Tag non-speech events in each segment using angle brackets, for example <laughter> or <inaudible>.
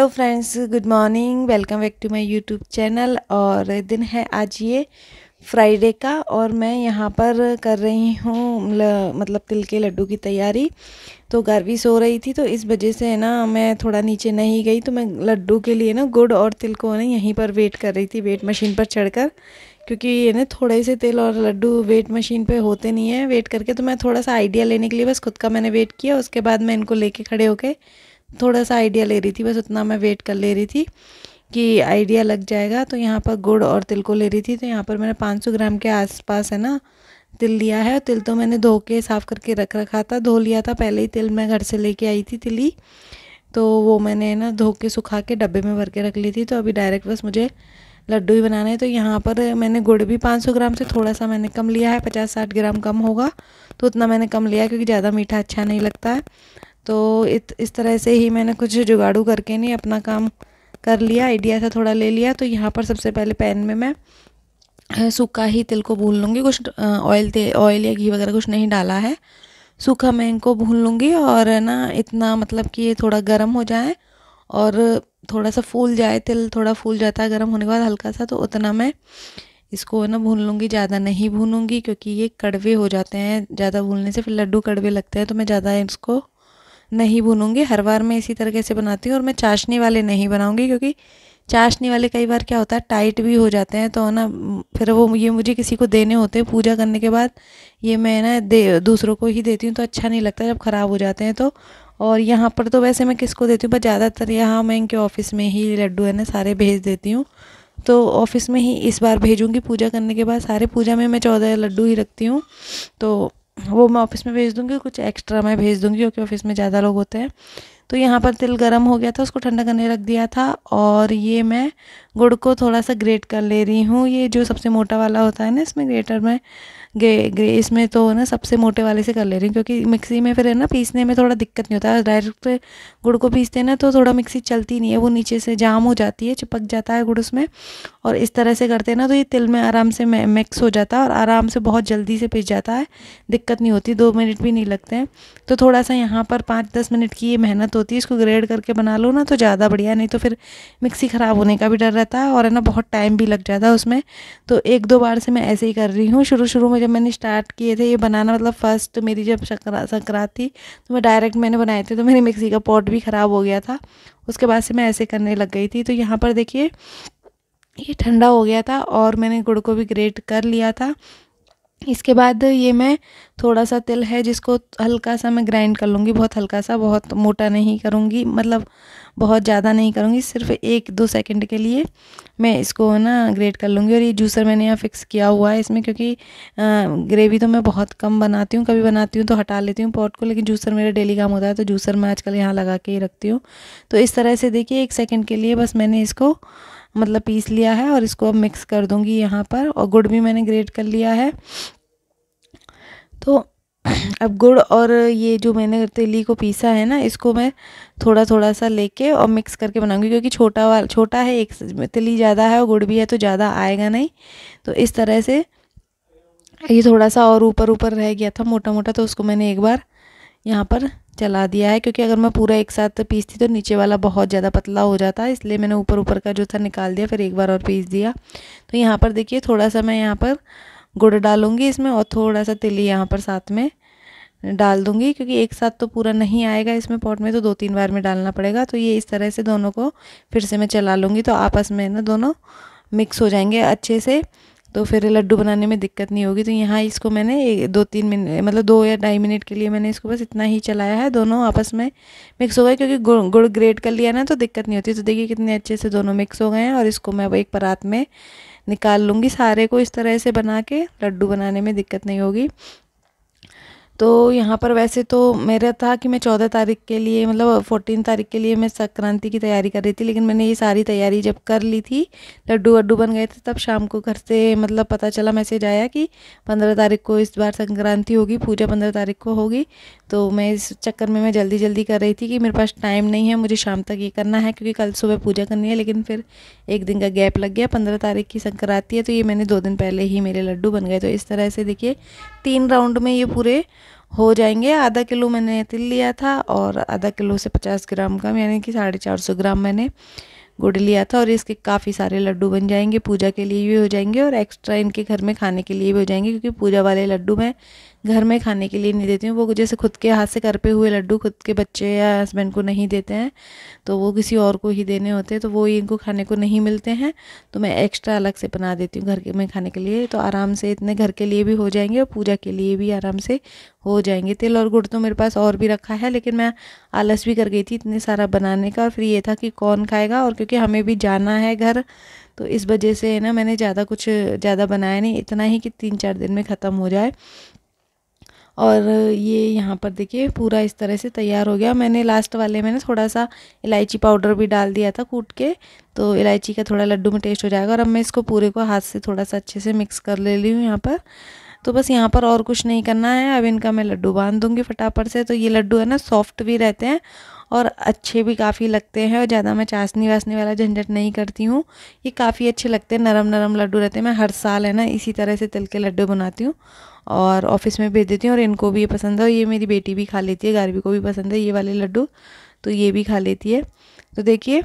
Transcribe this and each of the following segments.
hello friends good morning welcome back to my YouTube channel और दिन है आज ये फ्राइडे का और मैं यहाँ पर कर रही हूँ मतलब तिल के लड्डू की तैयारी तो गर्वी सो रही थी तो इस वजह से है ना मैं थोड़ा नीचे नहीं गई तो मैं लड्डू के लिए ना गुड़ और तिल को ना यहीं पर वेट कर रही थी वेट मशीन पर चढ़कर क्योंकि ये ना थोड़े से तेल और लड्डू वेट मशीन पे होते नहीं हैं वेट करके तो मैं थोड़ा सा आइडिया लेने के लिए बस खुद का मैंने वेट किया उसके बाद मैं इनको लेके खड़े होके थोड़ा सा आइडिया ले रही थी बस उतना मैं वेट कर ले रही थी कि आइडिया लग जाएगा तो यहाँ पर गुड़ और तिल को ले रही थी तो यहाँ पर मैंने 500 ग्राम के आसपास है ना तिल लिया है तिल तो मैंने धो के साफ़ करके रख रखा था धो लिया था पहले ही तिल मैं घर से लेके आई थी तिली तो वो मैंने ना धो के सुखा के डब्बे में भर के रख ली थी तो अभी डायरेक्ट बस मुझे लड्डू ही बनाना है तो यहाँ पर मैंने गुड़ भी सौ ग्राम से थोड़ा सा मैंने कम लिया है पचास साठ ग्राम कम होगा तो उतना मैंने कम लिया क्योंकि ज़्यादा मीठा अच्छा नहीं लगता है तो इत, इस तरह से ही मैंने कुछ जुगाड़ू करके नहीं अपना काम कर लिया आइडिया था थोड़ा ले लिया तो यहाँ पर सबसे पहले पैन में मैं सूखा ही तिल को भून लूँगी कुछ ऑयल तेल ऑयल या घी वगैरह कुछ नहीं डाला है सूखा मैं इनको भून लूँगी और ना इतना मतलब कि ये थोड़ा गर्म हो जाए और थोड़ा सा फूल जाए तिल थोड़ा फूल जाता है गर्म होने के बाद हल्का सा तो उतना मैं इसको ना भून लूँगी ज़्यादा नहीं भूनूंगी क्योंकि ये कड़वे हो जाते हैं ज़्यादा भूनने से फिर लड्डू कड़वे लगते हैं तो मैं ज़्यादा इसको नहीं भूनूंगी हर बार मैं इसी तरीके से बनाती हूँ और मैं चाशनी वाले नहीं बनाऊँगी क्योंकि चाशनी वाले कई बार क्या होता है टाइट भी हो जाते हैं तो ना फिर वो ये मुझे किसी को देने होते हैं पूजा करने के बाद ये मैं ना दे दूसरों को ही देती हूँ तो अच्छा नहीं लगता जब ख़राब हो जाते हैं तो और यहाँ पर तो वैसे मैं किसको देती हूँ पर ज़्यादातर यहाँ मैं इनके ऑफ़िस में ही लड्डू है ना सारे भेज देती हूँ तो ऑफ़िस में ही इस बार भेजूँगी पूजा करने के बाद सारे पूजा में मैं चौदह लड्डू ही रखती हूँ तो वो मैं ऑफिस में भेज दूँगी कुछ एक्स्ट्रा मैं भेज दूँगी क्योंकि ऑफिस में ज़्यादा लोग होते हैं तो यहाँ पर तिल गर्म हो गया था उसको ठंडा करने रख दिया था और ये मैं गुड़ को थोड़ा सा ग्रेट कर ले रही हूँ ये जो सबसे मोटा वाला होता है ना इसमें ग्रेटर में ग्रे ग्रे इसमें तो ना सबसे मोटे वाले से कर ले रही हूँ क्योंकि मिक्सी में फिर है ना पीसने में थोड़ा दिक्कत नहीं होता है डायरेक्ट गुड़ को पीसते हैं ना तो थोड़ा मिक्सी चलती नहीं है वो नीचे से जाम हो जाती है चिपक जाता है गुड़ उसमें और इस तरह से करते हैं ना तो ये तिल में आराम से मिक्स हो जाता है और आराम से बहुत जल्दी से पिस जाता है दिक्कत नहीं होती दो मिनट भी नहीं लगते हैं तो थोड़ा सा यहाँ पर पाँच दस मिनट की ये मेहनत होती है इसको ग्रेड करके बना लो ना तो ज़्यादा बढ़िया नहीं तो फिर मिक्सी ख़राब होने का भी डर रहता है और है ना बहुत टाइम भी लग जाता है उसमें तो एक दो बार से मैं ऐसे ही कर रही हूँ शुरू शुरू में जब मैंने स्टार्ट किए थे ये बनाना मतलब फ़र्स्ट मेरी जब सकरा संक्रांत थी तो मैं डायरेक्ट मैंने बनाए थे तो मेरी मिक्सी का पॉट भी ख़राब हो गया था उसके बाद से मैं ऐसे करने लग गई थी तो यहाँ पर देखिए ये ठंडा हो गया था और मैंने गुड़ को भी ग्रेट कर लिया था इसके बाद ये मैं थोड़ा सा तिल है जिसको हल्का सा मैं ग्राइंड कर लूँगी बहुत हल्का सा बहुत मोटा नहीं करूँगी मतलब बहुत ज़्यादा नहीं करूँगी सिर्फ एक दो सेकंड के लिए मैं इसको ना ग्रेट कर लूँगी और ये जूसर मैंने यहाँ फिक्स किया हुआ है इसमें क्योंकि ग्रेवी तो मैं बहुत कम बनाती हूँ कभी बनाती हूँ तो हटा लेती हूँ पॉट को लेकिन जूसर मेरा डेली काम होता है तो जूसर मैं आजकल यहाँ लगा के ही रखती हूँ तो इस तरह से देखिए एक सेकेंड के लिए बस मैंने इसको मतलब पीस लिया है और इसको अब मिक्स कर दूँगी यहाँ पर और गुड़ भी मैंने ग्रेट कर लिया है तो <clears throat> अब गुड़ और ये जो मैंने तिली को पीसा है ना इसको मैं थोड़ा थोड़ा सा लेके और मिक्स करके बनाऊंगी क्योंकि छोटा वाला छोटा है एक तिली ज़्यादा है और गुड़ भी है तो ज़्यादा आएगा नहीं तो इस तरह से ये थोड़ा सा और ऊपर ऊपर रह गया था मोटा मोटा तो उसको मैंने एक बार यहाँ पर चला दिया है क्योंकि अगर मैं पूरा एक साथ पीसती तो नीचे वाला बहुत ज़्यादा पतला हो जाता है इसलिए मैंने ऊपर ऊपर का जो था निकाल दिया फिर एक बार और पीस दिया तो यहाँ पर देखिए थोड़ा सा मैं यहाँ पर गुड़ डालूँगी इसमें और थोड़ा सा तिल यहाँ पर साथ में डाल दूंगी क्योंकि एक साथ तो पूरा नहीं आएगा इसमें पॉट में तो दो तीन बार में डालना पड़ेगा तो ये इस तरह से दोनों को फिर से मैं चला लूँगी तो आपस में ना दोनों मिक्स हो जाएंगे अच्छे से तो फिर लड्डू बनाने में दिक्कत नहीं होगी तो यहाँ इसको मैंने दो तीन मिनट मतलब दो या ढाई मिनट के लिए मैंने इसको बस इतना ही चलाया है दोनों आपस में मिक्स हो गए क्योंकि गुड़ गुड़ ग्रेट कर लिया ना तो दिक्कत नहीं होती तो देखिए कितने अच्छे से दोनों मिक्स हो गए हैं और इसको मैं अब एक परात में निकाल लूँगी सारे को इस तरह से बना के लड्डू बनाने में दिक्कत नहीं होगी तो यहाँ पर वैसे तो मेरा था कि मैं चौदह तारीख के लिए मतलब फोर्टीन तारीख के लिए मैं संक्रांति की तैयारी कर रही थी लेकिन मैंने ये सारी तैयारी जब कर ली थी लड्डू वड्डू बन गए थे तब शाम को घर से मतलब पता चला मैसेज आया कि पंद्रह तारीख को इस बार संक्रांति होगी पूजा पंद्रह तारीख को होगी तो मैं इस चक्कर में मैं जल्दी जल्दी कर रही थी कि मेरे पास टाइम नहीं है मुझे शाम तक ये करना है क्योंकि कल सुबह पूजा करनी है लेकिन फिर एक दिन का गैप लग गया पंद्रह तारीख की संक्रांति है तो ये मैंने दो दिन पहले ही मेरे लड्डू बन गए तो इस तरह से देखिए तीन राउंड में ये पूरे हो जाएंगे आधा किलो मैंने तिल लिया था और आधा किलो से पचास ग्राम का यानी कि साढ़े चार सौ ग्राम मैंने गुड़ लिया था और इसके काफ़ी सारे लड्डू बन जाएंगे पूजा के लिए भी हो जाएंगे और एक्स्ट्रा इनके घर में खाने के लिए भी हो जाएंगे क्योंकि पूजा वाले लड्डू मैं घर में खाने के लिए नहीं देती हूँ वो जैसे खुद के हाथ से घर पे हुए लड्डू खुद के बच्चे या हस्बैंड को नहीं देते हैं तो वो किसी और को ही देने होते हैं तो वो इनको खाने को नहीं मिलते हैं तो मैं एक्स्ट्रा अलग से बना देती हूँ घर के में खाने के लिए तो आराम से इतने घर के लिए भी हो जाएंगे और पूजा के लिए भी आराम से हो जाएंगे तेल और गुड़ तो मेरे पास और भी रखा है लेकिन मैं आलस भी कर गई थी इतने सारा बनाने का और फिर ये था कि कौन खाएगा और क्योंकि हमें भी जाना है घर तो इस वजह से ना मैंने ज़्यादा कुछ ज़्यादा बनाया नहीं इतना ही कि तीन चार दिन में ख़त्म हो जाए और ये यहाँ पर देखिए पूरा इस तरह से तैयार हो गया मैंने लास्ट वाले में ना थोड़ा सा इलायची पाउडर भी डाल दिया था कूट के तो इलायची का थोड़ा लड्डू में टेस्ट हो जाएगा और अब मैं इसको पूरे को हाथ से थोड़ा सा अच्छे से मिक्स कर ले ली हूँ यहाँ पर तो बस यहाँ पर और कुछ नहीं करना है अब इनका मैं लड्डू बांध दूँगी फटाफट से तो ये लड्डू है ना सॉफ्ट भी रहते हैं और अच्छे भी काफ़ी लगते हैं और ज़्यादा मैं चाशनी वासनी वाला झंझट नहीं करती हूँ ये काफ़ी अच्छे लगते हैं नरम नरम लड्डू रहते हैं मैं हर साल है ना इसी तरह से तिल के लड्डू बनाती हूँ और ऑफिस में भेज देती हूँ और इनको भी ये पसंद है और ये मेरी बेटी भी खा लेती है गारवी को भी पसंद है ये वाले लड्डू तो ये भी खा लेती है तो देखिए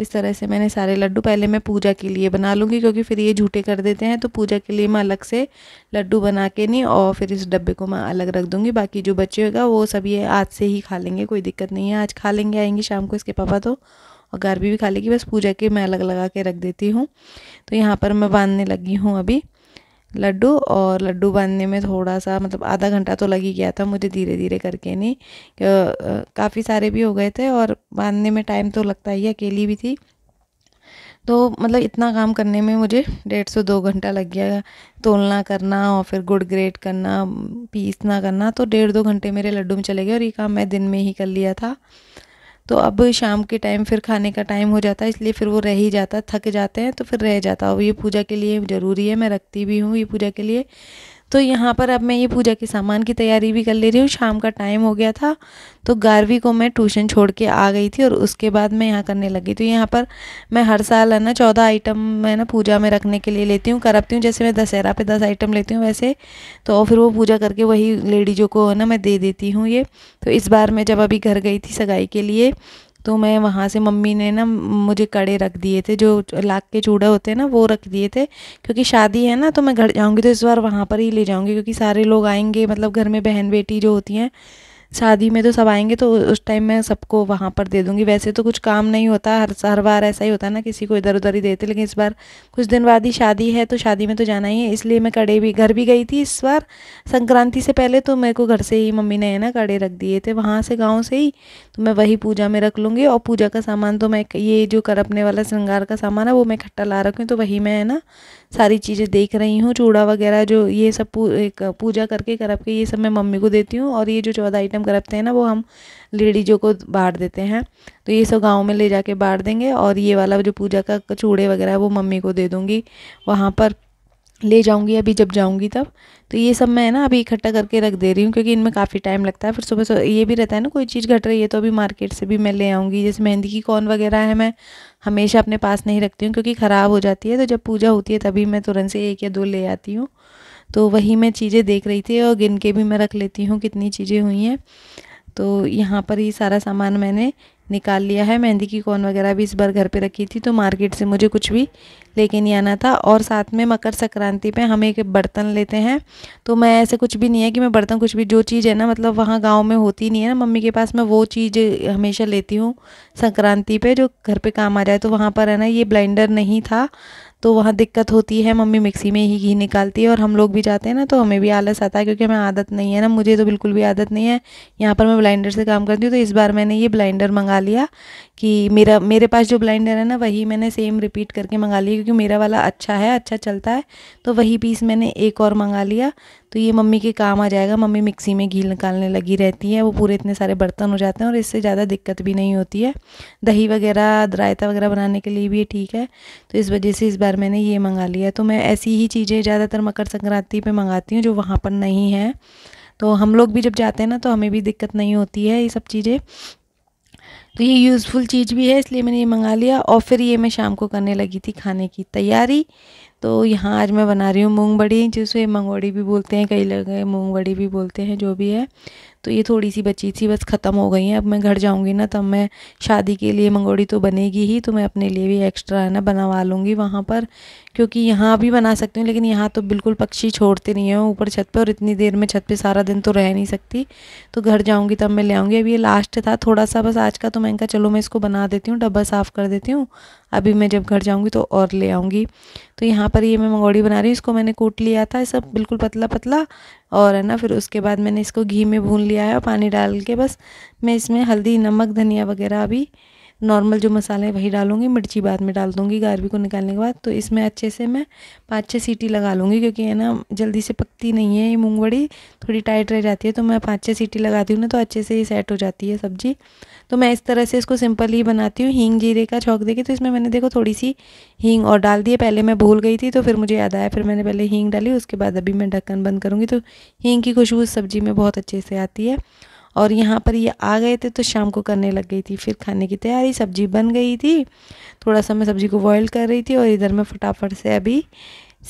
इस तरह से मैंने सारे लड्डू पहले मैं पूजा के लिए बना लूँगी क्योंकि फिर ये झूठे कर देते हैं तो पूजा के लिए मैं अलग से लड्डू बना के नहीं और फिर इस डब्बे को मैं अलग रख दूँगी बाकी जो बच्चे होगा वो सब ये आज से ही खा लेंगे कोई दिक्कत नहीं है आज खा लेंगे आएंगे शाम को इसके पापा तो और गारबी भी खा लेगी बस पूजा के मैं अलग लगा के रख देती हूँ तो यहाँ पर मैं बांधने लगी हूँ अभी लड्डू और लड्डू बनने में थोड़ा सा मतलब आधा घंटा तो लग ही गया था मुझे धीरे धीरे करके नहीं काफ़ी सारे भी हो गए थे और बांधने में टाइम तो लगता ही अकेली भी थी तो मतलब इतना काम करने में मुझे डेढ़ सौ दो घंटा लग गया तोलना करना और फिर गुड़ ग्रेट करना पीसना करना तो डेढ़ दो घंटे मेरे लड्डू में चले गए और ये काम मैं दिन में ही कर लिया था तो अब शाम के टाइम फिर खाने का टाइम हो जाता है इसलिए फिर वो रह ही जाता थक जाते हैं तो फिर रह जाता और ये पूजा के लिए ज़रूरी है मैं रखती भी हूँ ये पूजा के लिए तो यहाँ पर अब मैं ये पूजा के सामान की तैयारी भी कर ले रही हूँ शाम का टाइम हो गया था तो ग्यारहवीं को मैं ट्यूशन छोड़ के आ गई थी और उसके बाद मैं यहाँ करने लगी तो यहाँ पर मैं हर साल है ना चौदह आइटम मैं ना पूजा में रखने के लिए लेती हूँ करपती हूँ जैसे मैं दशहरा पे दस आइटम लेती हूँ वैसे तो फिर वो पूजा करके वही लेडीजों को है ना मैं दे देती हूँ ये तो इस बार मैं जब अभी घर गई थी सगाई के लिए तो मैं वहाँ से मम्मी ने ना मुझे कड़े रख दिए थे जो लाख के चूड़े होते हैं ना वो रख दिए थे क्योंकि शादी है ना तो मैं घर जाऊँगी तो इस बार वहाँ पर ही ले जाऊँगी क्योंकि सारे लोग आएंगे मतलब घर में बहन बेटी जो होती हैं शादी में तो सब आएंगे तो उस टाइम मैं सबको वहाँ पर दे दूँगी वैसे तो कुछ काम नहीं होता हर हर बार ऐसा ही होता ना किसी को इधर उधर ही देते लेकिन इस बार कुछ दिन बाद ही शादी है तो शादी में तो जाना ही है इसलिए मैं कड़े भी घर भी गई थी इस बार संक्रांति से पहले तो मेरे को घर से ही मम्मी ने है ना कड़े रख दिए थे वहाँ से गाँव से ही तो मैं वही पूजा में रख लूँगी और पूजा का सामान तो मैं ये जो करपने वाला श्रृंगार का सामान है वो मैं इकट्ठा ला रखी हूँ तो वही मैं है ना सारी चीज़ें देख रही हूँ चूड़ा वगैरह जो ये सब पूजा करके करप के ये सब मैं मम्मी को देती हूँ और ये जो चौदह आइटम आइटम करपते हैं ना वो हम लेडीजों को बांट देते हैं तो ये सब गांव में ले जाके बांट देंगे और ये वाला जो पूजा का चूड़े वगैरह वो मम्मी को दे दूँगी वहाँ पर ले जाऊंगी अभी जब जाऊंगी तब तो ये सब मैं ना अभी इकट्ठा करके रख दे रही हूँ क्योंकि इनमें काफ़ी टाइम लगता है फिर सुबह सुबह ये भी रहता है ना कोई चीज़ घट रही है तो अभी मार्केट से भी मैं ले आऊँगी जैसे मेहंदी की कौन वगैरह है मैं हमेशा अपने पास नहीं रखती हूँ क्योंकि ख़राब हो जाती है तो जब पूजा होती है तभी मैं तुरंत से एक या दो ले आती हूँ तो वही मैं चीज़ें देख रही थी और गिन के भी मैं रख लेती हूँ कितनी चीज़ें हुई हैं तो यहाँ पर ही सारा सामान मैंने निकाल लिया है मेहंदी की कौन वगैरह भी इस बार घर पे रखी थी तो मार्केट से मुझे कुछ भी लेके नहीं आना था और साथ में मकर संक्रांति पे हम एक बर्तन लेते हैं तो मैं ऐसे कुछ भी नहीं है कि मैं बर्तन कुछ भी जो चीज़ है ना मतलब वहाँ गांव में होती नहीं है ना मम्मी के पास मैं वो चीज़ हमेशा लेती हूँ संक्रांति पर जो घर पर काम आ जाए तो वहाँ पर है ना ये ब्लाइंडर नहीं था तो वहाँ दिक्कत होती है मम्मी मिक्सी में ही घी निकालती है और हम लोग भी जाते हैं ना तो हमें भी आलस आता है क्योंकि हमें आदत नहीं है ना मुझे तो बिल्कुल भी आदत नहीं है यहाँ पर मैं ब्लाइंडर से काम करती हूँ तो इस बार मैंने ये ब्लाइंडर मंगा लिया कि मेरा मेरे पास जो ब्लाइंडर है ना वही मैंने सेम रिपीट करके मंगा लिया क्योंकि मेरा वाला अच्छा है अच्छा चलता है तो वही पीस मैंने एक और मंगा लिया तो ये मम्मी के काम आ जाएगा मम्मी मिक्सी में घी निकालने लगी रहती है वो पूरे इतने सारे बर्तन हो जाते हैं और इससे ज़्यादा दिक्कत भी नहीं होती है दही वगैरह रायता वगैरह बनाने के लिए भी ठीक है तो इस वजह से इस बार मैंने ये मंगा लिया तो मैं ऐसी ही चीज़ें ज़्यादातर मकर संक्रांति पर मंगाती हूँ जो वहाँ पर नहीं है तो हम लोग भी जब जाते हैं ना तो हमें भी दिक्कत नहीं होती है ये सब चीज़ें तो ये यूज़फुल चीज़ भी है इसलिए मैंने ये मंगा लिया और फिर ये मैं शाम को करने लगी थी खाने की तैयारी तो यहाँ आज मैं बना रही हूँ मूँग बड़ी जिसे मंगोड़ी भी बोलते हैं कई लोग मूँग बड़ी भी बोलते हैं जो भी है तो ये थोड़ी सी बची थी बस ख़त्म हो गई है अब मैं घर जाऊँगी ना तब मैं शादी के लिए मंगोड़ी तो बनेगी ही तो मैं अपने लिए भी एक्स्ट्रा है ना बनावा लूँगी वहाँ पर क्योंकि यहाँ भी बना सकती हूँ लेकिन यहाँ तो बिल्कुल पक्षी छोड़ते नहीं हैं ऊपर छत पर और इतनी देर में छत पर सारा दिन तो रह नहीं सकती तो घर जाऊँगी तब मैं ले आऊँगी अब ये लास्ट था थोड़ा सा बस आज का तो मैंने कहा चलो मैं इसको बना देती हूँ डब्बा साफ़ कर देती हूँ अभी मैं जब घर जाऊँगी तो और ले आऊँगी तो यहाँ पर ये मैं मंगोड़ी बना रही हूँ इसको मैंने कूट लिया था सब बिल्कुल पतला पतला और है ना फिर उसके बाद मैंने इसको घी में भून लिया है और पानी डाल के बस मैं इसमें हल्दी नमक धनिया वगैरह अभी नॉर्मल जो मसाले है वही डालूंगी मिर्ची बाद में डाल दूंगी गारवी को निकालने के बाद तो इसमें अच्छे से मैं पाँच छः सीटी लगा लूँगी क्योंकि है ना जल्दी से पकती नहीं है ये मूँगबड़ी थोड़ी टाइट रह जाती है तो मैं पाँच छः सीटी लगाती हूँ ना तो अच्छे से ही सेट हो जाती है सब्ज़ी तो मैं इस तरह से इसको सिंपल ही बनाती हूँ हींग जीरे का छौक देखे तो इसमें मैंने देखो थोड़ी सी हींग और डाल दी है पहले मैं भूल गई थी तो फिर मुझे याद आया फिर मैंने पहले हींग डाली उसके बाद अभी मैं ढक्कन बंद करूँगी तो हींग की खुशबू सब्ज़ी में बहुत अच्छे से आती है और यहाँ पर ये आ गए थे तो शाम को करने लग गई थी फिर खाने की तैयारी सब्जी बन गई थी थोड़ा सा मैं सब्जी को बॉयल कर रही थी और इधर मैं फटाफट से अभी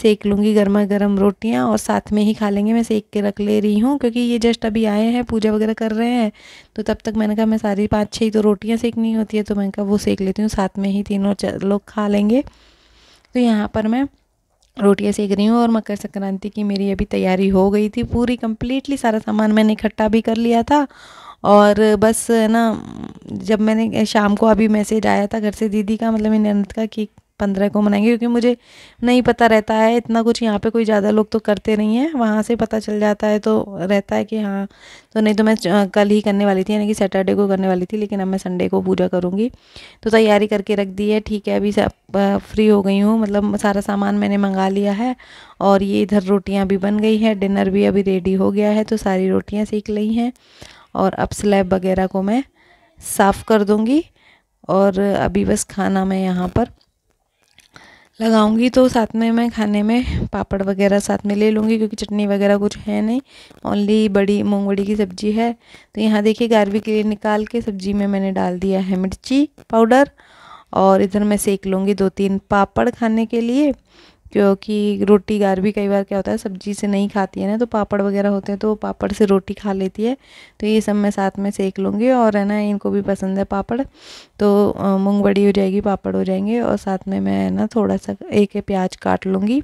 सेक लूँगी गर्मा गर्म रोटियाँ और साथ में ही खा लेंगे मैं सेक के रख ले रही हूँ क्योंकि ये जस्ट अभी आए हैं पूजा वगैरह कर रहे हैं तो तब तक मैंने कहा मैं सारी पाँच छः ही तो रोटियाँ सेकनी होती है तो मैंने कहा वो सेक लेती हूँ साथ में ही तीनों लोग खा लेंगे तो यहाँ पर मैं रोटियाँ सेक रही हूँ और मकर संक्रांति की मेरी अभी तैयारी हो गई थी पूरी कम्प्लीटली सारा सामान मैंने इकट्ठा भी कर लिया था और बस है ना जब मैंने शाम को अभी मैसेज आया था घर से दीदी का मतलब मैंने अनंत का कि पंद्रह को मनाएंगे क्योंकि मुझे नहीं पता रहता है इतना कुछ यहाँ पे कोई ज़्यादा लोग तो करते नहीं हैं वहाँ से पता चल जाता है तो रहता है कि हाँ तो नहीं तो मैं कल ही करने वाली थी यानी कि सैटरडे को करने वाली थी लेकिन अब मैं संडे को पूजा करूँगी तो तैयारी करके रख दी है ठीक है अभी फ्री हो गई हूँ मतलब सारा सामान मैंने मंगा लिया है और ये इधर रोटियाँ भी बन गई हैं डिनर भी अभी रेडी हो गया है तो सारी रोटियाँ सीख ली हैं और अब स्लैब वगैरह को मैं साफ़ कर दूँगी और अभी बस खाना मैं यहाँ पर लगाऊंगी तो साथ में मैं खाने में पापड़ वगैरह साथ में ले लूँगी क्योंकि चटनी वगैरह कुछ है नहीं ओनली बड़ी मूँगबड़ी की सब्ज़ी है तो यहाँ देखिए गारवी के लिए निकाल के सब्ज़ी में मैंने डाल दिया है मिर्ची पाउडर और इधर मैं सेक लूँगी दो तीन पापड़ खाने के लिए क्योंकि रोटी गार भी कई बार क्या होता है सब्जी से नहीं खाती है ना तो पापड़ वगैरह होते हैं तो पापड़ से रोटी खा लेती है तो ये सब मैं साथ में सेक लूँगी और है ना इनको भी पसंद है पापड़ तो मूँग बड़ी हो जाएगी पापड़ हो जाएंगे और साथ में मैं है ना थोड़ा सा एक प्याज काट लूँगी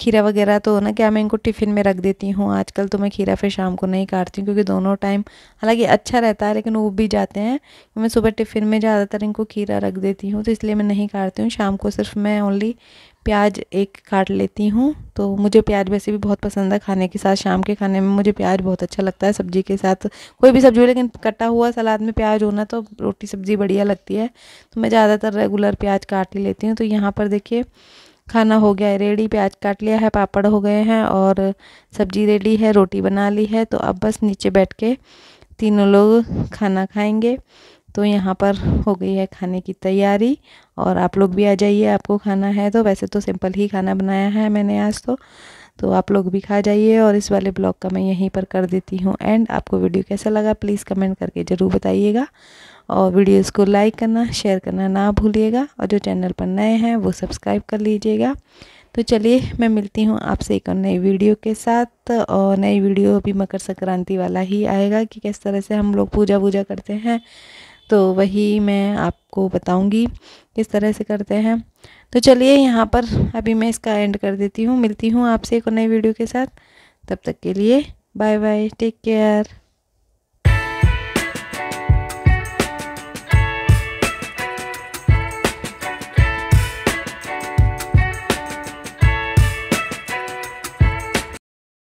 खीरा वगैरह तो ना क्या मैं इनको टिफ़िन में रख देती हूँ आजकल तो मैं खीरा फिर शाम को नहीं काटती हूँ क्योंकि दोनों टाइम हालांकि अच्छा रहता है लेकिन उब भी जाते हैं मैं सुबह टिफ़िन में ज़्यादातर इनको खीरा रख देती हूँ तो इसलिए मैं नहीं काटती हूँ शाम को सिर्फ मैं ओनली प्याज एक काट लेती हूँ तो मुझे प्याज वैसे भी बहुत पसंद है खाने के साथ शाम के खाने में मुझे प्याज बहुत अच्छा लगता है सब्जी के साथ कोई भी सब्जी हो लेकिन कटा हुआ सलाद में प्याज होना तो रोटी सब्ज़ी बढ़िया लगती है तो मैं ज़्यादातर रेगुलर प्याज काट ही लेती हूँ तो यहाँ पर देखिए खाना हो गया है रेडी प्याज काट लिया है पापड़ हो गए हैं और सब्जी रेडी है रोटी बना ली है तो अब बस नीचे बैठ के तीनों लोग खाना खाएंगे तो यहाँ पर हो गई है खाने की तैयारी और आप लोग भी आ जाइए आपको खाना है तो वैसे तो सिंपल ही खाना बनाया है मैंने आज तो तो आप लोग भी खा जाइए और इस वाले ब्लॉग का मैं यहीं पर कर देती हूँ एंड आपको वीडियो कैसा लगा प्लीज़ कमेंट करके ज़रूर बताइएगा और वीडियोस को लाइक करना शेयर करना ना भूलिएगा और जो चैनल पर नए हैं वो सब्सक्राइब कर लीजिएगा तो चलिए मैं मिलती हूँ आपसे एक और नई वीडियो के साथ और नई वीडियो अभी मकर संक्रांति वाला ही आएगा कि किस तरह से हम लोग पूजा वूजा करते हैं तो वही मैं आपको बताऊँगी किस तरह से करते हैं तो चलिए यहाँ पर अभी मैं इसका एंड कर देती हूँ मिलती हूँ आपसे एक और नई वीडियो के साथ तब तक के लिए बाय बाय टेक केयर